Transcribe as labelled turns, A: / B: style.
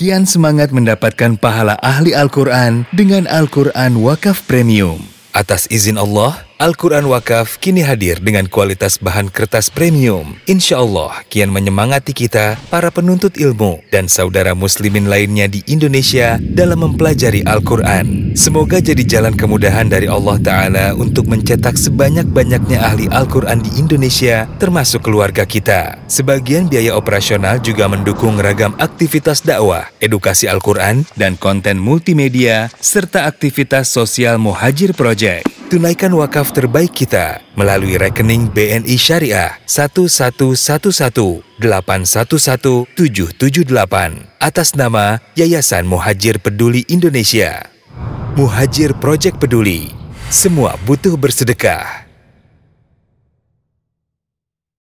A: Kian semangat mendapatkan pahala ahli Al-Quran dengan Al-Quran Wakaf Premium. Atas izin Allah, Al-Quran Wakaf kini hadir dengan kualitas bahan kertas premium. Insya Allah, kian menyemangati kita, para penuntut ilmu, dan saudara muslimin lainnya di Indonesia dalam mempelajari Al-Quran. Semoga jadi jalan kemudahan dari Allah Ta'ala untuk mencetak sebanyak-banyaknya ahli Al-Quran di Indonesia, termasuk keluarga kita. Sebagian biaya operasional juga mendukung ragam aktivitas dakwah, edukasi Al-Quran, dan konten multimedia, serta aktivitas sosial Muhajir Project. Tunaikan wakaf terbaik kita melalui rekening BNI Syariah 1111811778 atas nama Yayasan Muhajir Peduli Indonesia. Muhajir Project Peduli. Semua butuh bersedekah.